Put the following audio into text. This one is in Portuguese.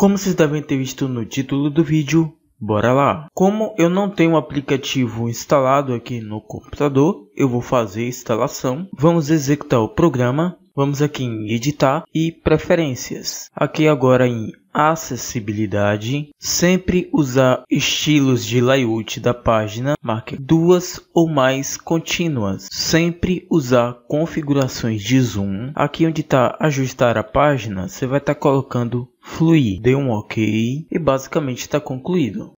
Como vocês devem ter visto no título do vídeo, bora lá! Como eu não tenho o um aplicativo instalado aqui no computador, eu vou fazer a instalação. Vamos executar o programa, vamos aqui em editar e preferências. Aqui agora em acessibilidade, sempre usar estilos de layout da página, marque duas ou mais contínuas, sempre usar configurações de zoom, aqui onde está ajustar a página, você vai estar tá colocando Fluir deu um ok e basicamente está concluído.